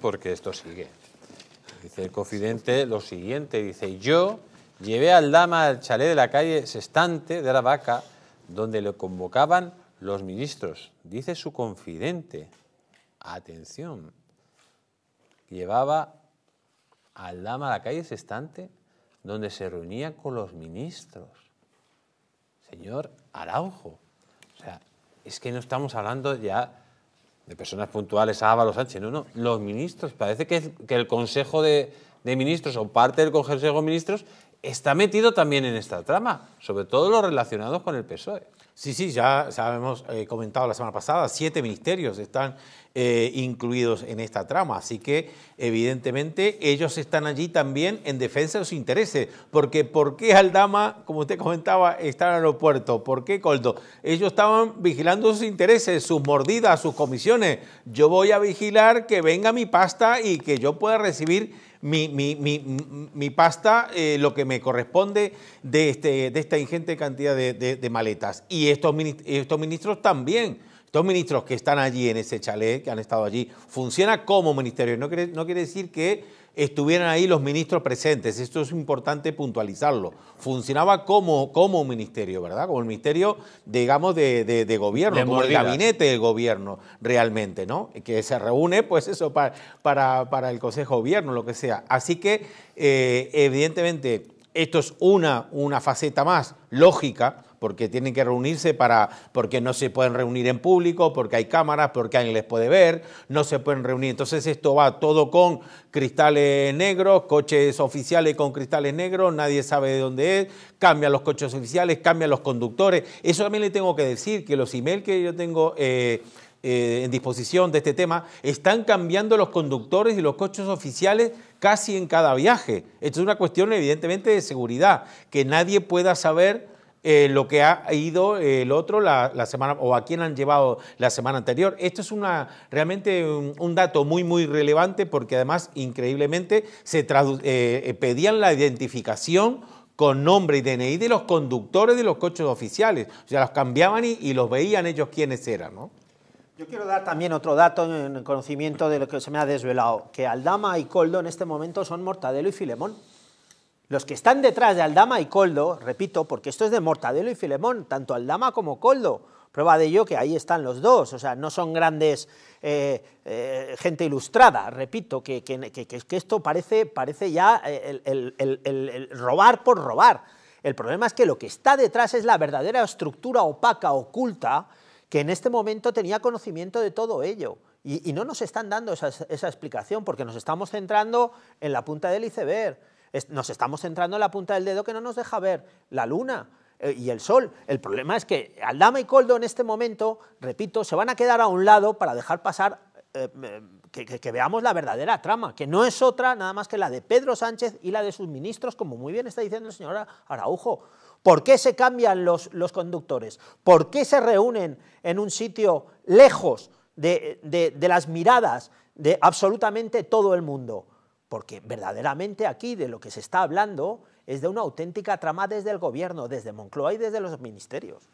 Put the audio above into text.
porque esto sigue. Dice el confidente lo siguiente, dice, yo llevé al dama al chalet de la calle Sestante de la Vaca, donde le convocaban los ministros. Dice su confidente, atención, llevaba al dama a la calle Sestante, donde se reunía con los ministros. Señor Araujo, o sea, es que no estamos hablando ya de personas puntuales a Ábalos Sánchez, no, no, los ministros. Parece que, el Consejo de, de, Ministros o parte del Consejo de Ministros está metido también en esta trama, sobre todo los relacionados con el PSOE. Sí, sí, ya, sabemos, hemos eh, comentado la semana pasada, siete ministerios están eh, incluidos en esta trama, así que evidentemente ellos están allí también en defensa de sus intereses, porque ¿por qué Aldama, como usted comentaba, está en el aeropuerto? ¿Por qué Coldo? Ellos estaban vigilando sus intereses, sus mordidas, sus comisiones. Yo voy a vigilar que venga mi pasta y que yo pueda recibir mi, mi, mi, mi pasta, eh, lo que me corresponde de, este, de esta ingente cantidad de, maletas. Y estos ministros también los ministros que están allí en ese chalet, que han estado allí, funciona como ministerio. No quiere, decir que estuvieran ahí los ministros presentes. Esto es importante puntualizarlo. Funcionaba como, como un ministerio, ¿verdad? Como el ministerio, digamos, de, gobierno, como el gabinete del gobierno realmente, ¿no? Que se reúne, pues eso, para, para, para el Consejo de Gobierno, lo que sea. Así que, eh, evidentemente, esto es una, una faceta más lógica porque tienen que reunirse para, porque no se pueden reunir en público, porque hay cámaras, porque alguien les puede ver, no se pueden reunir. Entonces esto va todo con cristales negros, coches oficiales con cristales negros, nadie sabe de dónde es, cambian los coches oficiales, cambian los conductores. Eso también le tengo que decir, que los emails que yo tengo... Eh, eh, en disposición de este tema, están cambiando los conductores y los coches oficiales casi en cada viaje. Esto es una cuestión evidentemente de seguridad, que nadie pueda saber eh, lo que ha ido eh, el otro la, semana o a quién han llevado la semana anterior. Esto es una, realmente un, dato muy, muy relevante porque además, increíblemente, se eh, pedían la identificación con nombre y DNI de los conductores de los coches oficiales. O sea, los cambiaban y, los veían ellos quiénes eran, ¿no? Yo quiero dar también otro dato en conocimiento de lo que se me ha desvelado, que Aldama y Coldo en este momento son Mortadelo y Filemón. Los que están detrás de Aldama y Coldo, repito, porque esto es de Mortadelo y Filemón, tanto Aldama como Coldo, prueba de ello que ahí están los dos, o sea, no son grandes eh, eh, gente ilustrada, repito, que, que, que, esto parece, parece ya eh, el, robar por robar. El problema es que lo que está detrás es la verdadera estructura opaca, oculta, que en este momento tenía conocimiento de todo ello. Y, no nos están dando esa, esa, explicación porque nos estamos centrando en la punta del iceberg nos estamos centrando en la punta del dedo que no nos deja ver la luna eh, y el sol. El problema es que Aldama y Coldo en este momento, repito, se van a quedar a un lado para dejar pasar eh, que, veamos la verdadera trama, que no es otra nada más que la de Pedro Sánchez y la de sus ministros, como muy bien está diciendo el señor Araujo. ¿Por qué se cambian los, conductores? ¿Por qué se reúnen en un sitio lejos de las miradas de absolutamente todo el mundo? Porque verdaderamente aquí de lo que se está hablando es de una auténtica trama desde el gobierno, desde Moncloa y desde los ministerios.